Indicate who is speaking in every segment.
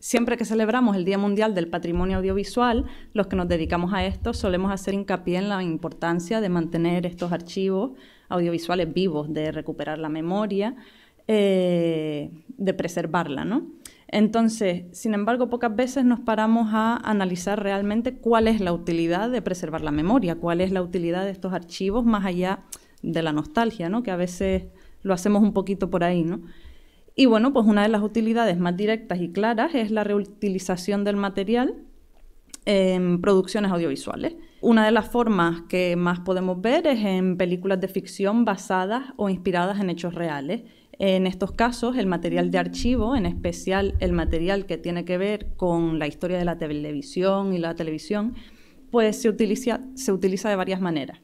Speaker 1: Siempre que celebramos el Día Mundial del Patrimonio Audiovisual, los que nos dedicamos a esto solemos hacer hincapié en la importancia de mantener estos archivos audiovisuales vivos, de recuperar la memoria, eh, de preservarla, ¿no? Entonces, sin embargo, pocas veces nos paramos a analizar realmente cuál es la utilidad de preservar la memoria, cuál es la utilidad de estos archivos más allá de la nostalgia, ¿no? Que a veces lo hacemos un poquito por ahí, ¿no? Y bueno, pues una de las utilidades más directas y claras es la reutilización del material en producciones audiovisuales. Una de las formas que más podemos ver es en películas de ficción basadas o inspiradas en hechos reales. En estos casos, el material de archivo, en especial el material que tiene que ver con la historia de la televisión y la televisión, pues se utiliza, se utiliza de varias maneras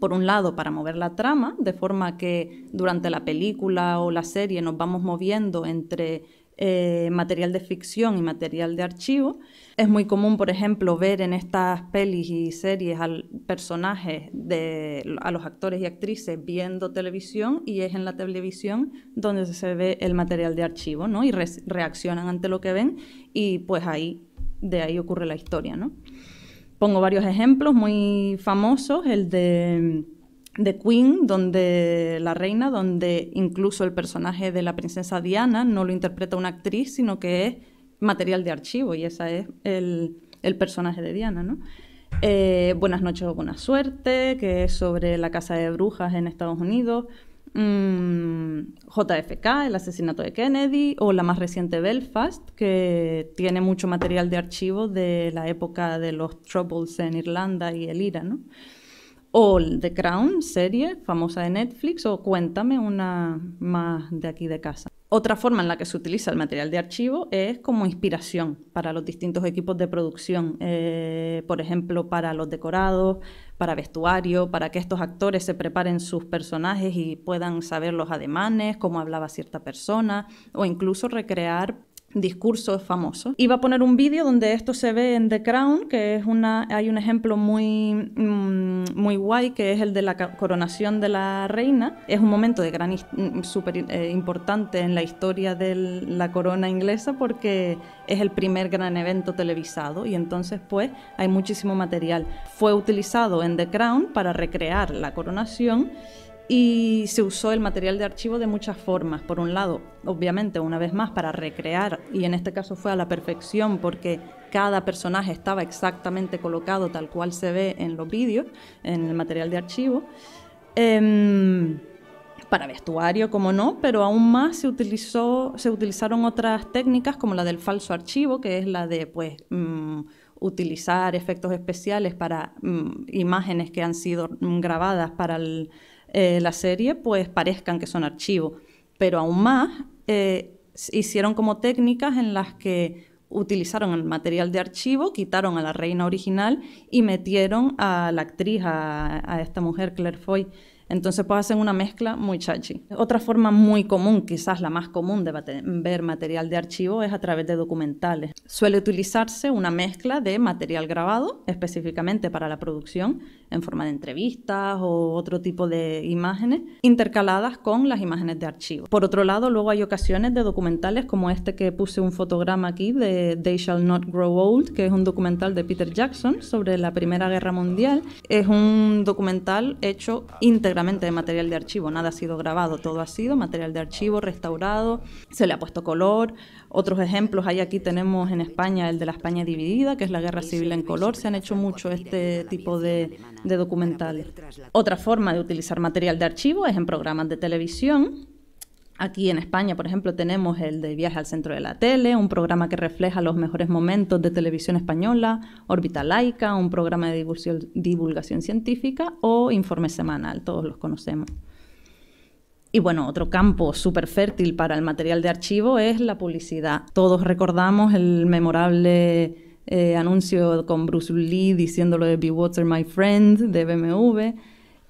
Speaker 1: por un lado, para mover la trama, de forma que durante la película o la serie nos vamos moviendo entre eh, material de ficción y material de archivo. Es muy común, por ejemplo, ver en estas pelis y series al personajes de a los actores y actrices viendo televisión y es en la televisión donde se ve el material de archivo, ¿no? Y reaccionan ante lo que ven y pues ahí de ahí ocurre la historia, ¿no? Pongo varios ejemplos muy famosos, el mm, de, Queen, donde la reina, donde incluso el personaje de la princesa Diana no lo interpreta una actriz, sino que es material de archivo y ese es el, personaje de Diana, ¿no? Eh, Buenas noches o buena suerte, que es sobre la casa de brujas en Estados Unidos. Mm, JFK, el asesinato de Kennedy, o la más reciente Belfast, que tiene mucho material de archivo de la época de los Troubles en Irlanda y el IRA, ¿no? O The Crown, serie famosa de Netflix, o Cuéntame, una más de aquí de casa. Otra forma en la que se utiliza el material de archivo es como inspiración para los distintos equipos de producción, eh, por ejemplo, para los decorados, para vestuario, para que estos actores se preparen sus personajes y puedan saber los ademanes, cómo hablaba cierta persona, o incluso recrear discurso famoso. Iba a poner un vídeo donde esto se ve en The Crown, que es una, hay un ejemplo muy, mm, muy guay, que es el de la coronación de la reina. Es un momento de gran mm, súper eh, importante en la historia de la corona inglesa porque es el primer gran evento televisado y entonces pues hay muchísimo material. Fue utilizado en The Crown para recrear la coronación y se usó el material de archivo de muchas formas. Por un lado, obviamente, una vez más, para recrear, y en este caso fue a la perfección porque cada personaje estaba exactamente colocado tal cual se ve en los vídeos, en el material de archivo. Em, para vestuario, como no, pero aún más se, utilizó, se utilizaron otras técnicas como la del falso archivo, que es la de pues, mm, utilizar efectos especiales para mm, imágenes que han sido grabadas para el eh, la serie, pues parezcan que son archivos. Pero aún más, eh, hicieron como técnicas en las que utilizaron el material de archivo, quitaron a la reina original y metieron a la actriz, a esta mujer, Claire Foy. Entonces pues hacen una mezcla muy chachi. Otra forma muy común, quizás la más común de ver material de archivo es a través de documentales. Suele utilizarse una mezcla de material grabado específicamente para la producción en forma de entrevistas o otro tipo de imágenes intercaladas con las imágenes de archivo. Por otro lado, luego hay ocasiones de documentales como este que puse un fotograma aquí de They Shall Not Grow Old, que es un documental de Peter Jackson sobre la Primera Guerra Mundial. Es un documental hecho íntegramente de material de archivo, nada ha sido grabado, todo ha sido material de archivo restaurado, se le ha puesto color. Otros ejemplos hay aquí tenemos en España el de la España dividida, que es la guerra civil en color, se han hecho mucho este tipo de documentales. Otra forma de utilizar material de archivo es en programas de televisión Aquí en España, por ejemplo, tenemos el de Viaje al Centro de la Tele, un programa que refleja los mejores momentos de televisión española, Orbita Laica, un programa de divulgación científica o Informe Semanal, todos los conocemos. Y bueno, otro campo súper fértil para el material de archivo es la publicidad. Todos recordamos el memorable eh, anuncio con Bruce Lee diciéndolo de Be Water My Friend de BMW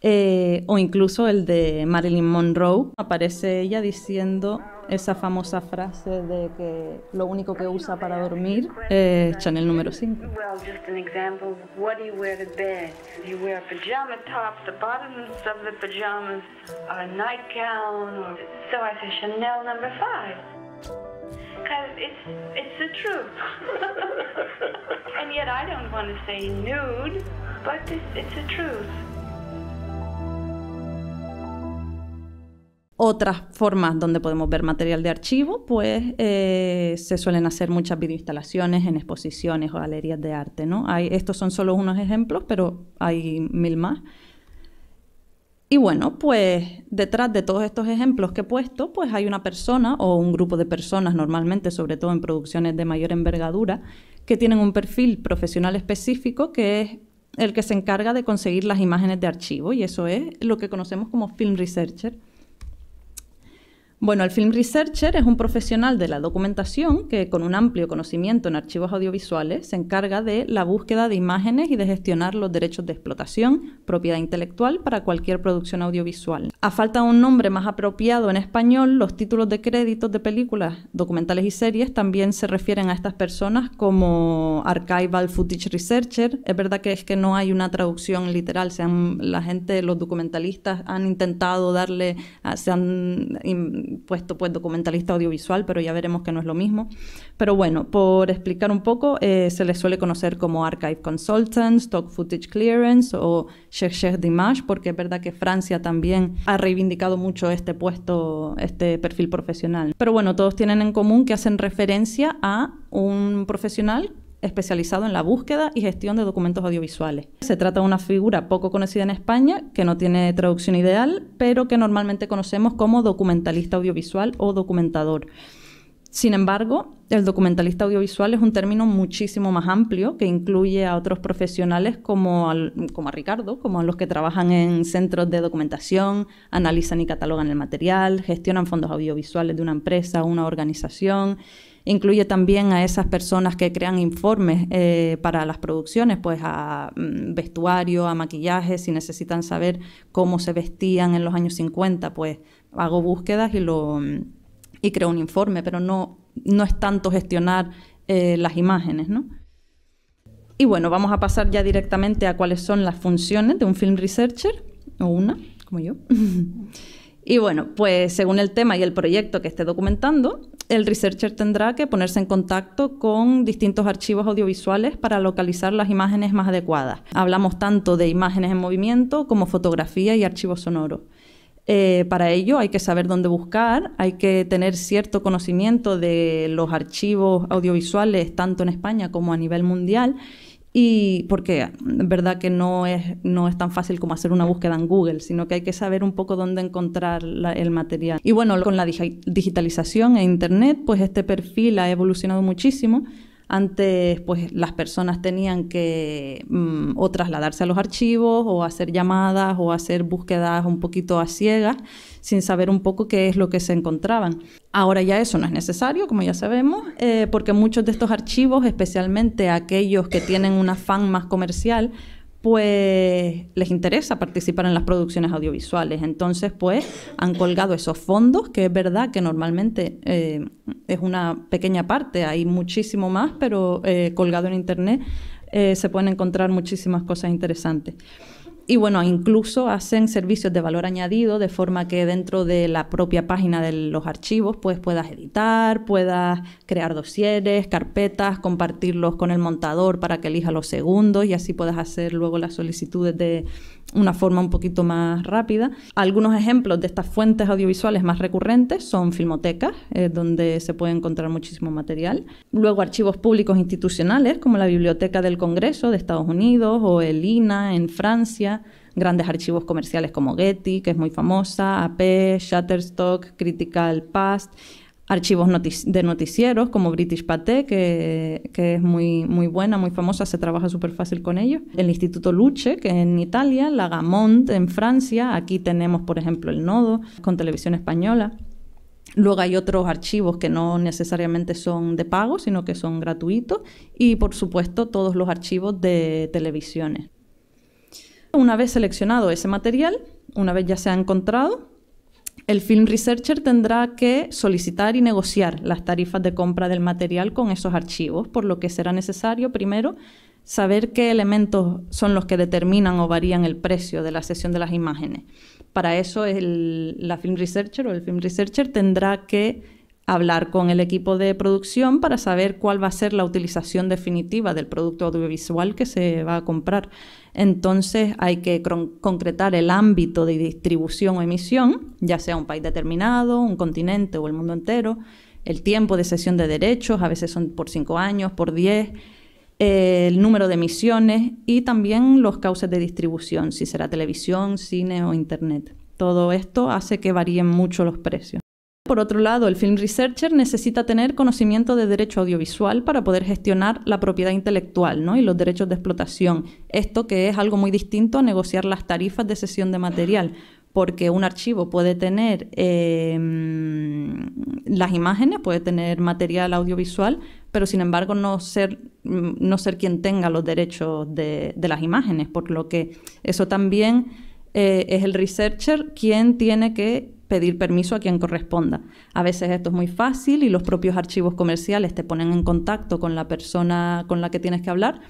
Speaker 1: eh, o incluso el de Marilyn Monroe. Aparece ella diciendo esa famosa frase de que lo único que usa para dormir es Chanel número 5. because it's it's the truth. and yet I don't want to say nude, but it's, it's the truth. otras formas donde podemos ver material de archivo, pues eh, se suelen hacer muchas videoinstalaciones en exposiciones o galerías de arte. ¿no? estos son solo unos ejemplos, pero hay mil más. Y bueno, pues detrás de todos estos ejemplos que he puesto, pues hay una persona o un grupo de personas, normalmente, sobre todo en producciones de mayor envergadura, que tienen un perfil profesional específico que es el que se encarga de conseguir las imágenes de archivo, y eso es lo que conocemos como film researcher. Bueno, el Film Researcher es un profesional de la documentación que con un amplio conocimiento en archivos audiovisuales se encarga de la búsqueda de imágenes y de gestionar los derechos de explotación, propiedad intelectual para cualquier producción audiovisual. A falta de un nombre más apropiado en español, los títulos de créditos de películas, documentales y series también se refieren a estas personas como archival footage researcher. Es verdad que es que no hay una traducción literal, se han, la gente, los documentalistas han intentado darle, ah, se han puesto pues documentalista audiovisual, pero ya veremos que no es lo mismo. Pero bueno, por explicar un poco, eh, se les suele conocer como archive consultant, stock footage clearance o de Dimash, porque es verdad que Francia también ha reivindicado mucho este puesto, este perfil profesional. Pero bueno, todos tienen en común que hacen referencia a un profesional especializado en la búsqueda y gestión de documentos audiovisuales. Se trata de una figura poco conocida en España, que no tiene traducción ideal, pero que normalmente conocemos como documentalista audiovisual o documentador. Sin embargo, el documentalista audiovisual es un término muchísimo más amplio que incluye a otros profesionales como, a Ricardo, como a los que trabajan en centros de documentación, analizan y catalogan el material, gestionan fondos audiovisuales de una empresa una organización. Incluye también a esas personas que crean informes eh, para las producciones, pues a mm, vestuario, a maquillaje, si necesitan saber cómo se vestían en los años 50, pues hago búsquedas y lo mm, y creo un informe, pero no no es tanto gestionar eh, las imágenes, ¿no? Y bueno, vamos a pasar ya directamente a cuáles son las funciones de un film researcher, o una, como yo. y bueno, pues según el tema y el proyecto que esté documentando, el researcher tendrá que ponerse en contacto con distintos archivos audiovisuales para localizar las imágenes más adecuadas. Hablamos tanto de imágenes en movimiento como fotografía y archivos sonoros. Eh, para ello hay que saber dónde buscar, hay que tener cierto conocimiento de los archivos audiovisuales tanto en España como a nivel mundial y porque es verdad que no es, tan fácil como hacer una búsqueda en Google, sino que hay que saber un poco dónde encontrar el material. Y bueno, con la digitalización e Internet, pues este perfil ha evolucionado muchísimo. Antes, pues las personas tenían que mm, o trasladarse a los archivos o hacer llamadas o hacer búsquedas un poquito a ciegas sin saber un poco qué es lo que se encontraban. Ahora ya eso no es necesario, como ya sabemos, eh, porque muchos de estos archivos, especialmente aquellos que tienen un fan más comercial, pues les interesa participar en las producciones audiovisuales. Entonces, pues han colgado esos fondos, que es verdad que normalmente eh, es una pequeña parte, hay muchísimo más, pero eh, colgado en Internet eh, se pueden encontrar muchísimas cosas interesantes. Y bueno, incluso hacen servicios de valor añadido de forma que dentro de la propia página de los archivos pues puedas editar, puedas crear dosieres, carpetas, compartirlos con el montador para que elija los segundos y así puedas hacer luego las solicitudes de, una forma un poquito más rápida. Algunos ejemplos de estas fuentes audiovisuales más recurrentes son filmotecas, eh, donde se puede encontrar muchísimo material. Luego archivos públicos institucionales, como la Biblioteca del Congreso de Estados Unidos o el INA en Francia. Grandes archivos comerciales como Getty, que es muy famosa, AP, Shutterstock, Critical Past archivos de noticieros como British Paté, que, es muy, muy buena, muy famosa, se trabaja súper fácil con ellos. El Instituto Luce, que en Italia, la Gamont en Francia, aquí tenemos, por ejemplo, el Nodo con televisión española. Luego hay otros archivos que no necesariamente son de pago, sino que son gratuitos. Y por supuesto todos los archivos de televisiones. Una vez seleccionado ese material, una vez ya se ha encontrado, el film researcher tendrá que solicitar y negociar las tarifas de compra del material con esos archivos, por lo que será necesario primero saber qué elementos son los que determinan o varían el precio de la sesión de las imágenes. Para eso el, la film researcher o el film researcher tendrá que hablar con el equipo de producción para saber cuál va a ser la utilización definitiva del producto audiovisual que se va a comprar. Entonces hay que concretar el ámbito de distribución o emisión, ya sea un país determinado, un continente o el mundo entero, el tiempo de cesión de derechos, a veces son por cinco años, por diez. Eh, el número de emisiones y también los cauces de distribución, si será televisión, cine o internet. Todo esto hace que varíen mucho los precios por otro lado, el film researcher necesita tener conocimiento de derecho audiovisual para poder gestionar la propiedad intelectual ¿no? y los derechos de explotación. Esto que es algo muy distinto a negociar las tarifas de cesión de material, porque un archivo puede tener em, las imágenes, puede tener material audiovisual, pero sin embargo no ser, no ser quien tenga los derechos de, las imágenes, por lo que eso también eh, es el researcher quien tiene que pedir permiso a quien corresponda. A veces esto es muy fácil y los propios archivos comerciales te ponen en contacto con la persona con la que tienes que hablar,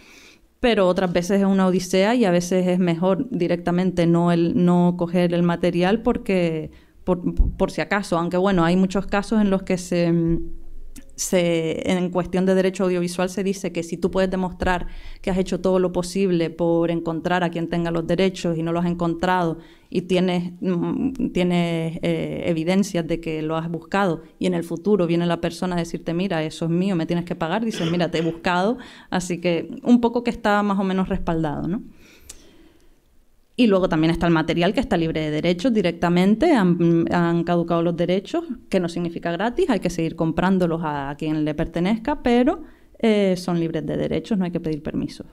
Speaker 1: pero otras veces es una odisea y a veces es mejor directamente no, el, no coger el material porque, por si acaso, aunque bueno, hay muchos casos en los que se mm, en cuestión de derecho audiovisual se dice que si tú puedes demostrar que has hecho todo lo posible por encontrar a quien tenga los derechos y no lo has encontrado y tienes, mm, tienes eh, evidencias de que lo has buscado y en el futuro viene la persona a decirte, mira, eso es mío, me tienes que pagar, dices, mira, te he buscado, así que un poco que está más o menos respaldado, ¿no? Y luego también está el material que está libre de derechos directamente, han, caducado los derechos, que no significa gratis, hay que seguir comprándolos a quien le pertenezca, pero eh, son libres de derechos, no hay que pedir permiso.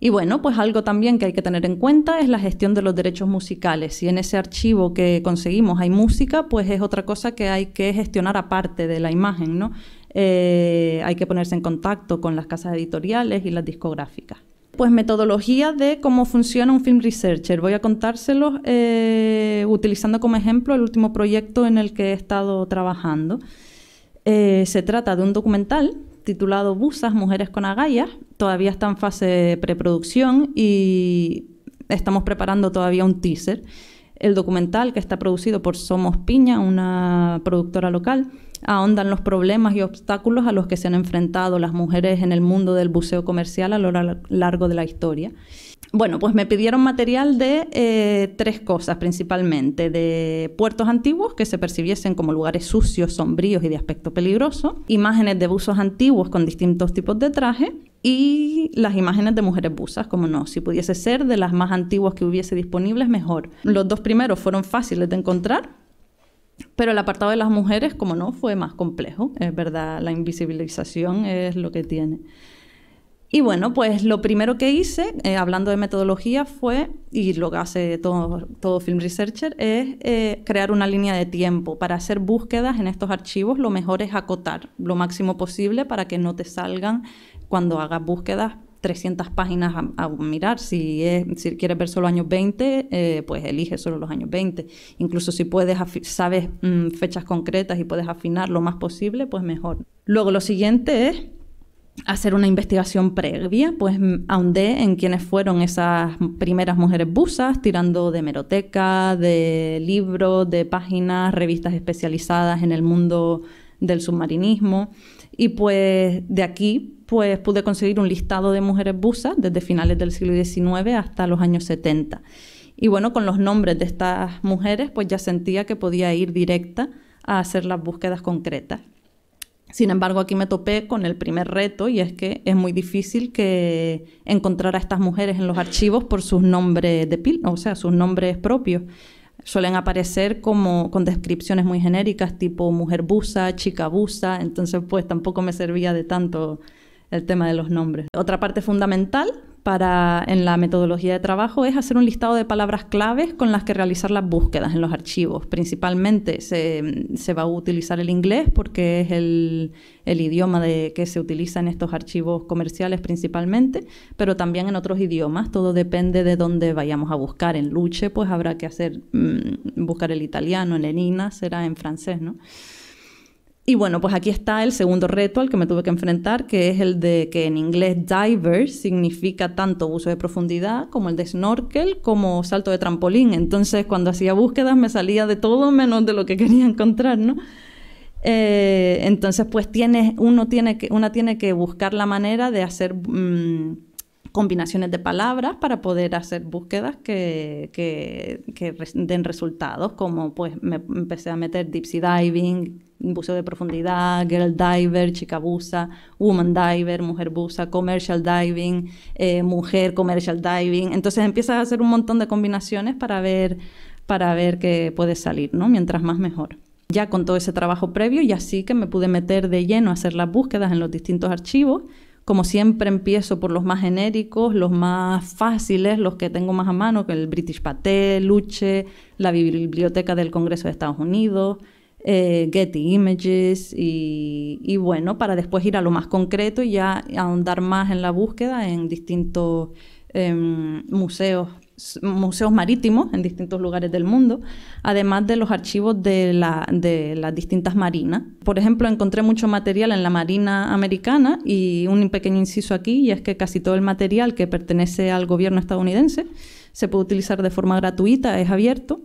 Speaker 1: Y bueno, pues algo también que hay que tener en cuenta es la gestión de los derechos musicales. Si en ese archivo que conseguimos hay música, pues es otra cosa que hay que gestionar aparte de la imagen, ¿no? Eh, hay que ponerse en contacto con las casas editoriales y las discográficas pues metodología de cómo funciona un film researcher. Voy a contárselos eh, utilizando como ejemplo el último proyecto en el que he estado trabajando. Eh, se trata de un documental titulado Busas, Mujeres con Agallas. Todavía está en fase de preproducción y estamos preparando todavía un teaser. El documental que está producido por Somos Piña, una productora local ahondan los problemas y obstáculos a los que se han enfrentado las mujeres en el mundo del buceo comercial a lo largo de la historia. Bueno, pues me pidieron material de eh, tres cosas principalmente, de puertos antiguos que se percibiesen como lugares sucios, sombríos y de aspecto peligroso, imágenes de buzos antiguos con distintos tipos de traje y las imágenes de mujeres busas, como no, si pudiese ser de las más antiguas que hubiese disponibles, mejor. Los dos primeros fueron fáciles de encontrar, pero el apartado de las mujeres, como no, fue más complejo. Es verdad, la invisibilización es lo que tiene. Y bueno, pues lo primero que hice, eh, hablando de metodología, fue, y lo que hace todo, todo film researcher, es eh, crear una línea de tiempo. Para hacer búsquedas en estos archivos, lo mejor es acotar lo máximo posible para que no te salgan cuando hagas búsquedas 300 páginas a, mirar. Si, es, si quieres ver solo años 20, eh, pues elige solo los años 20. Incluso si puedes, sabes mm, fechas concretas y puedes afinar lo más posible, pues mejor. Luego lo siguiente es hacer una investigación previa, pues mm, ahondé en quiénes fueron esas primeras mujeres busas, tirando de hemeroteca, de libros, de páginas, revistas especializadas en el mundo del submarinismo. Y pues de aquí pues pude conseguir un listado de mujeres busas desde finales del siglo XIX hasta los años 70. Y bueno, con los nombres de estas mujeres pues ya sentía que podía ir directa a hacer las búsquedas concretas. Sin embargo, aquí me topé con el primer reto y es que es muy difícil que encontrar a estas mujeres en los archivos por sus nombres de pil, o sea, sus nombres propios suelen aparecer como con descripciones muy genéricas tipo mujer busa, chica busa, entonces pues tampoco me servía de tanto el tema de los nombres. Otra parte fundamental para, en la metodología de trabajo es hacer un listado de palabras claves con las que realizar las búsquedas en los archivos. Principalmente se, va a utilizar el inglés porque es el, idioma de, que se utiliza en estos archivos comerciales principalmente, pero también en otros idiomas. Todo depende de dónde vayamos a buscar. En Luche pues habrá que hacer mm, buscar el italiano, en enina será en francés, ¿no? Y bueno, pues aquí está el segundo reto al que me tuve que enfrentar, que es el de que en inglés divers significa tanto uso de profundidad como el de snorkel, como salto de trampolín. Entonces, cuando hacía búsquedas me salía de todo menos de lo que quería encontrar, ¿no? Eh, entonces, pues tiene uno tiene que, una tiene que buscar la manera de hacer mm, combinaciones de palabras para poder hacer búsquedas que, den resultados, como pues me empecé a meter deep sea diving, buceo de profundidad, girl diver, chica busa, woman diver, mujer busa, commercial diving, eh, mujer commercial diving. Entonces empiezas a hacer un montón de combinaciones para ver, para ver qué puede salir, ¿no? Mientras más mejor ya con todo ese trabajo previo y así que me pude meter de lleno a hacer las búsquedas en los distintos archivos como siempre empiezo por los más genéricos, los más fáciles, los que tengo más a mano, que el British Paté, Luche, la Biblioteca del Congreso de Estados Unidos, eh, Getty Images y, bueno, para después ir a lo más concreto y ya ahondar más en la búsqueda en distintos em, museos museos marítimos en distintos lugares del mundo, además de los archivos de, las distintas marinas. Por ejemplo, encontré mucho material en la Marina Americana y un pequeño inciso aquí, y es que casi todo el material que pertenece al gobierno estadounidense se puede utilizar de forma gratuita, es abierto.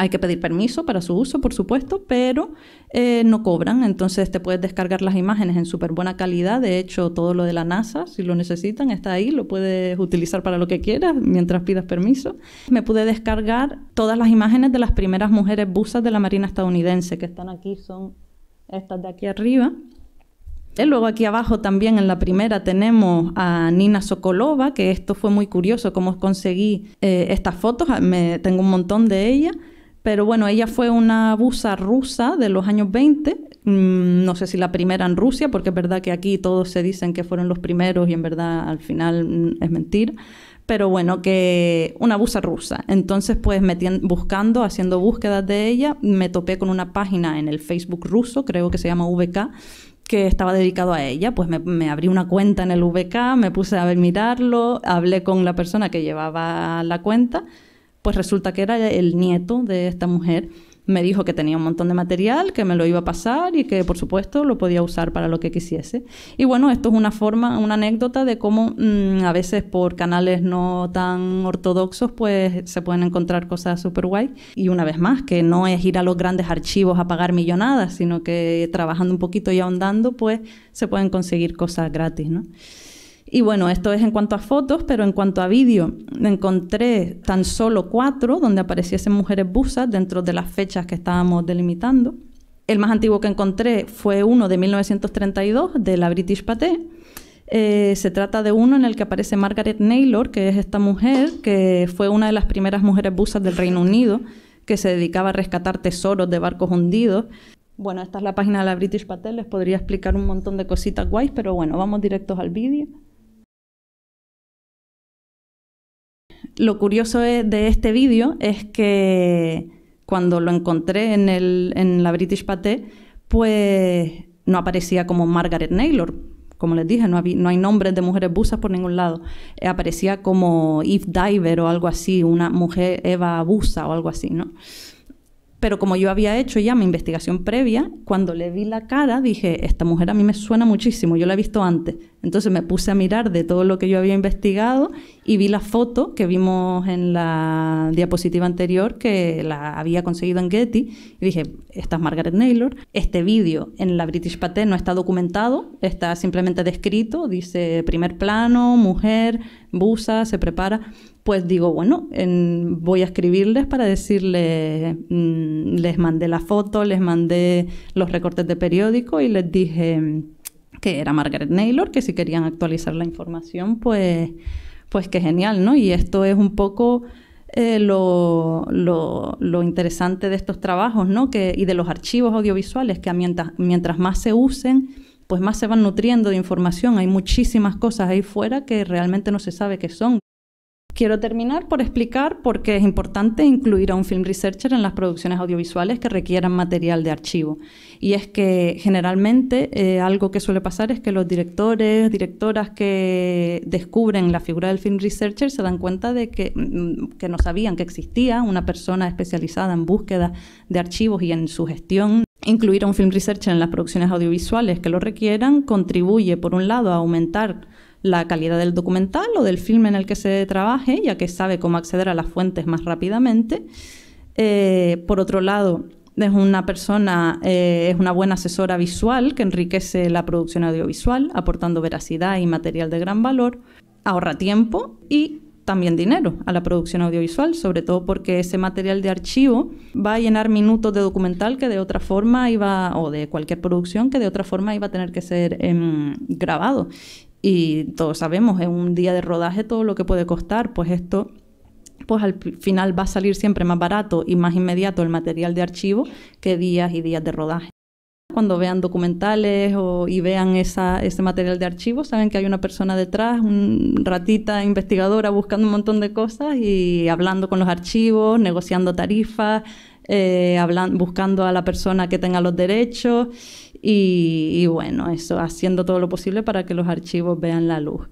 Speaker 1: Hay que pedir permiso para su uso, por supuesto, pero eh, no cobran. Entonces te puedes descargar las imágenes en súper buena calidad. De hecho, todo lo de la NASA, si lo necesitan, está ahí. Lo puedes utilizar para lo que quieras mientras pidas permiso. Me pude descargar todas las imágenes de las primeras mujeres busas de la Marina estadounidense, que están aquí, son estas de aquí arriba. Y eh, luego aquí abajo también en la primera tenemos a Nina Sokolova, que esto fue muy curioso cómo conseguí eh, estas fotos, ah, tengo un montón de ella. Pero bueno, ella fue una busa rusa de los años 20, mm, no sé si la primera en Rusia, porque es verdad que aquí todos se dicen que fueron los primeros y en verdad al final mm, es mentir. pero bueno, que una busa rusa. Entonces, pues buscando, haciendo búsquedas de ella, me topé con una página en el Facebook ruso, creo que se llama VK, que estaba dedicado a ella. Pues me, me abrí una cuenta en el VK, me puse a mirarlo, hablé con la persona que llevaba la cuenta pues resulta que era el nieto de esta mujer. Me dijo que tenía un montón de material, que me lo iba a pasar y que, por supuesto, lo podía usar para lo que quisiese. Y bueno, esto es una forma, una anécdota de cómo mm, a veces por canales no tan ortodoxos, pues se pueden encontrar cosas súper guay. Y una vez más, que no es ir a los grandes archivos a pagar millonadas, sino que trabajando un poquito y ahondando, pues se pueden conseguir cosas gratis, ¿no? Y bueno, esto es en cuanto a fotos, pero en cuanto a vídeo, encontré tan solo cuatro donde apareciesen mujeres busas dentro de las fechas que estábamos delimitando. El más antiguo que encontré fue uno de 1932, de la British Paté. Eh, se trata de uno en el que aparece Margaret Naylor, que es esta mujer que fue una de las primeras mujeres busas del Reino Unido, que se dedicaba a rescatar tesoros de barcos hundidos. Bueno, esta es la página de la British Paté, les podría explicar un montón de cositas guays, pero bueno, vamos directos al vídeo. Lo curioso de este vídeo es que cuando lo encontré en, la British Paté, pues no aparecía como Margaret Naylor. Como les dije, no, hay nombres de mujeres busas por ningún lado. Eh, aparecía como Eve Diver o algo así, una mujer Eva busa o algo así, ¿no? Pero como yo había hecho ya mi investigación previa, cuando le vi la cara dije, esta mujer a mí me suena muchísimo, yo la he visto antes. Entonces me puse a mirar de todo lo que yo había investigado y vi la foto que vimos en la diapositiva anterior que la había conseguido en Getty y dije, esta es Margaret Naylor. Este vídeo en la British Pathé no está documentado, está simplemente descrito, dice primer plano, mujer, busa, se prepara pues digo, bueno, voy a escribirles para decirles, mm, les mandé la foto, les mandé los recortes de periódico y les dije que era Margaret Naylor, que si querían actualizar la información, pues, pues qué genial, ¿no? Y esto es un poco eh, lo, lo, lo, interesante de estos trabajos, ¿no? Que, y de los archivos audiovisuales, que mientras, mientras más se usen, pues más se van nutriendo de información. Hay muchísimas cosas ahí fuera que realmente no se sabe qué son. Quiero terminar por explicar por qué es importante incluir a un film researcher en las producciones audiovisuales que requieran material de archivo. Y es que generalmente eh, algo que suele pasar es que los directores, directoras que descubren la figura del film researcher se dan cuenta de que, mm, que no sabían que existía una persona especializada en búsqueda de archivos y en su gestión Incluir a un film researcher en las producciones audiovisuales que lo requieran contribuye, por un lado, a aumentar la calidad del documental o del filme en el que se trabaje, ya que sabe cómo acceder a las fuentes más rápidamente. Eh, por otro lado, es una persona, eh, es una buena asesora visual que enriquece la producción audiovisual, aportando veracidad y material de gran valor, ahorra tiempo y también dinero a la producción audiovisual, sobre todo porque ese material de archivo va a llenar minutos de documental que de otra forma iba, o de cualquier producción que de otra forma iba a tener que ser em, grabado y todos sabemos, en un día de rodaje todo lo que puede costar, pues esto pues al final va a salir siempre más barato y más inmediato el material de archivo que días y días de rodaje. Cuando vean documentales o, y vean esa, ese material de archivo, saben que hay una persona detrás, un ratita investigadora buscando un montón de cosas y hablando con los archivos, negociando tarifas, eh, buscando a la persona que tenga los derechos y, y bueno, eso, haciendo todo lo posible para que los archivos vean la luz.